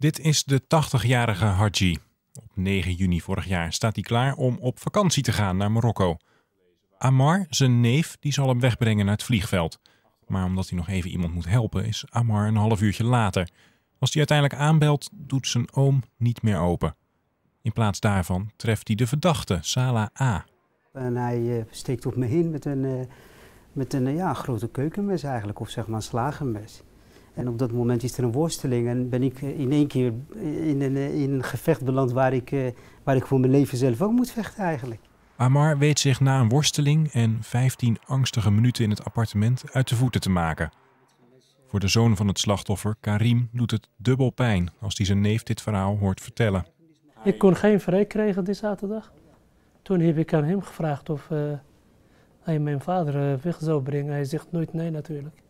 Dit is de 80-jarige Haji. Op 9 juni vorig jaar staat hij klaar om op vakantie te gaan naar Marokko. Amar, zijn neef, die zal hem wegbrengen naar het vliegveld. Maar omdat hij nog even iemand moet helpen, is Amar een half uurtje later. Als hij uiteindelijk aanbelt, doet zijn oom niet meer open. In plaats daarvan treft hij de verdachte, Sala A. En hij eh, steekt op me in met een, eh, met een eh, ja, grote keukenmes eigenlijk, of zeg maar een slagenmes. En op dat moment is er een worsteling en ben ik eh, in één keer eh, in een, eh, in een gevecht beland waar ik, waar ik voor mijn leven zelf ook moet vechten eigenlijk. Amar weet zich na een worsteling en 15 angstige minuten in het appartement uit de voeten te maken. Voor de zoon van het slachtoffer, Karim, doet het dubbel pijn als hij zijn neef dit verhaal hoort vertellen. Ik kon geen vrij krijgen die zaterdag. Toen heb ik aan hem gevraagd of hij mijn vader weg zou brengen. Hij zegt nooit nee natuurlijk.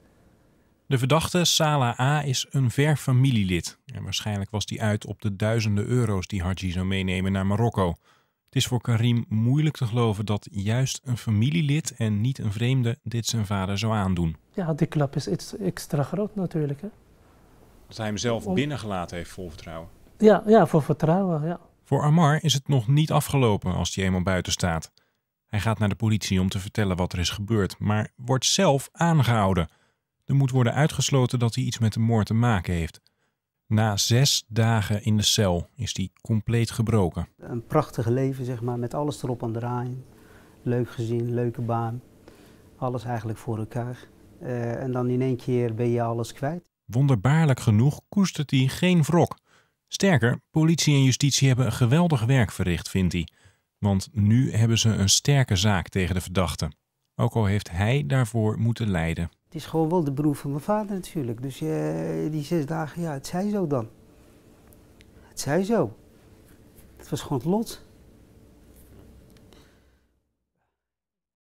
De verdachte, Sala A, is een ver familielid. En waarschijnlijk was die uit op de duizenden euro's die Haji zou meenemen naar Marokko. Het is voor Karim moeilijk te geloven dat juist een familielid en niet een vreemde dit zijn vader zou aandoen. Ja, die klap is iets extra groot natuurlijk. Hè? Dat hij hem zelf binnengelaten heeft vol vertrouwen. Ja, ja voor vertrouwen, ja. Voor Amar is het nog niet afgelopen als hij eenmaal buiten staat. Hij gaat naar de politie om te vertellen wat er is gebeurd, maar wordt zelf aangehouden. Er moet worden uitgesloten dat hij iets met de moord te maken heeft. Na zes dagen in de cel is hij compleet gebroken. Een prachtig leven, zeg maar, met alles erop aan de raaien. Leuk gezien, leuke baan. Alles eigenlijk voor elkaar. Eh, en dan in één keer ben je alles kwijt. Wonderbaarlijk genoeg koestert hij geen wrok. Sterker, politie en justitie hebben een geweldig werk verricht, vindt hij. Want nu hebben ze een sterke zaak tegen de verdachte. Ook al heeft hij daarvoor moeten lijden. Het is gewoon wel de broer van mijn vader natuurlijk. Dus eh, die zes dagen, ja, het zij zo dan. Het zij zo. Het was gewoon het lot.